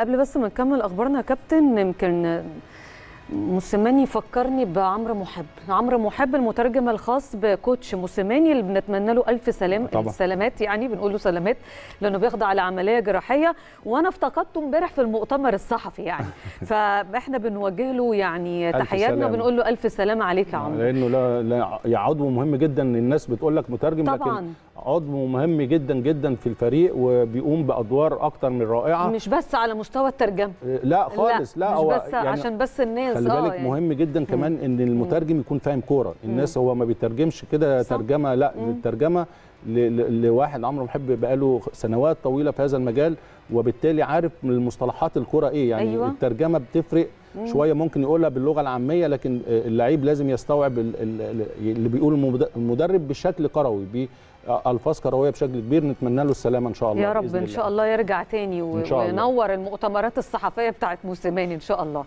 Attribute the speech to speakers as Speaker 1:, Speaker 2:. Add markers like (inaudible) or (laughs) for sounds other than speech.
Speaker 1: قبل بس ما نكمل اخبارنا يا كابتن يمكن موسيماني فكرني بعمرو محب عمرو محب المترجم الخاص بكوتش موسيماني اللي بنتمنى له الف سلام طبعا. السلامات يعني بنقول له سلامات لانه بيخضع لعمليه جراحيه وانا افتقدته امبارح في المؤتمر الصحفي يعني (laughs) فاحنا بنوجه له يعني تحياتنا وبنقول له الف سلام عليك يا عمرو
Speaker 2: لانه لا, لا عضو مهم جدا الناس بتقول لك مترجم طبعا. لكن عضو مهم جدا جدا في الفريق وبيقوم بادوار اكتر من رائعه مش
Speaker 1: بس على مستوى الترجمه
Speaker 2: آه، لا خالص لا, لا مش بس يعني عشان
Speaker 1: بس الناس خلي آه، بالك يعني. مهم
Speaker 2: جدا كمان ان المترجم يكون فاهم كوره الناس هو ما بيترجمش كده ترجمه لا الترجمه لواحد عمرو محب بقاله سنوات طويله في هذا المجال وبالتالي عارف المصطلحات الكوره ايه يعني أيوة. الترجمه بتفرق مم. شويه ممكن يقولها باللغه العاميه لكن اللعيب لازم يستوعب اللي بيقوله المدرب بشكل كروي الفاظ كرويه بشكل كبير نتمنى له السلامه ان شاء الله يا رب ان شاء
Speaker 1: الله يرجع تاني وينور المؤتمرات الصحفيه بتاعت موسيماني ان شاء الله